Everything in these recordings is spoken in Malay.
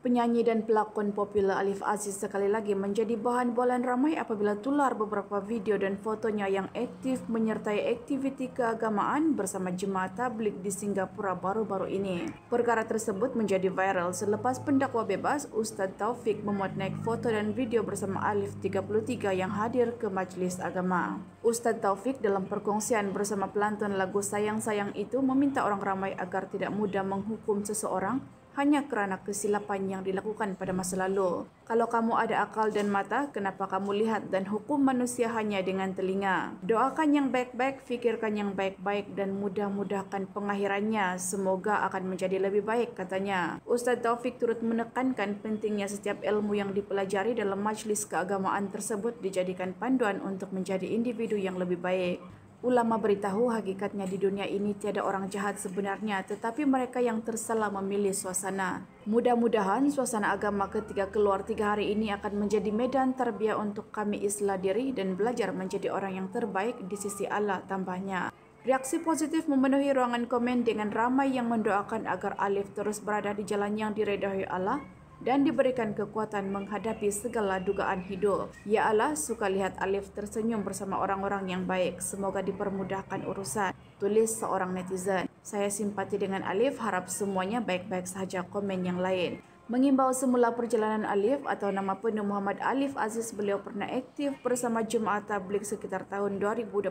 Penyanyi dan pelakon popular Alif Aziz sekali lagi menjadi bahan bualan ramai apabila tular beberapa video dan fotonya yang aktif menyertai aktiviti keagamaan bersama jemaah tablik di Singapura baru-baru ini. Perkara tersebut menjadi viral selepas pendakwa bebas Ustaz Taufik memuat naik foto dan video bersama Alif 33 yang hadir ke majlis agama. Ustaz Taufik dalam perkongsian bersama pelantun lagu Sayang Sayang itu meminta orang ramai agar tidak mudah menghukum seseorang hanya kerana kesilapan yang dilakukan pada masa lalu. Kalau kamu ada akal dan mata, kenapa kamu lihat dan hukum manusia hanya dengan telinga? Doakan yang baik-baik, fikirkan yang baik-baik dan mudah-mudahkan pengakhirannya. Semoga akan menjadi lebih baik, katanya. Ustaz Taufik turut menekankan pentingnya setiap ilmu yang dipelajari dalam majlis keagamaan tersebut dijadikan panduan untuk menjadi individu yang lebih baik. Ulama beritahu hakikatnya di dunia ini tiada orang jahat sebenarnya tetapi mereka yang tersalah memilih suasana. Mudah-mudahan suasana agama ketika keluar tiga hari ini akan menjadi medan terbiak untuk kami islah diri dan belajar menjadi orang yang terbaik di sisi Allah tambahnya. Reaksi positif memenuhi ruangan komen dengan ramai yang mendoakan agar Alif terus berada di jalan yang diredahi Allah dan diberikan kekuatan menghadapi segala dugaan hidup. Ya Allah, suka lihat Alif tersenyum bersama orang-orang yang baik. Semoga dipermudahkan urusan. Tulis seorang netizen. Saya simpati dengan Alif, harap semuanya baik-baik saja komen yang lain. Mengimbau semula perjalanan Alif atau nama penuh Muhammad Alif Aziz beliau pernah aktif bersama Jemaah Tabligh sekitar tahun 2021.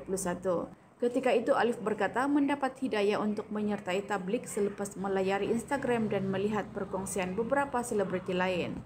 Ketika itu Alif berkata mendapat hidayah untuk menyertai tablik selepas melayari Instagram dan melihat perkongsian beberapa selebriti lain.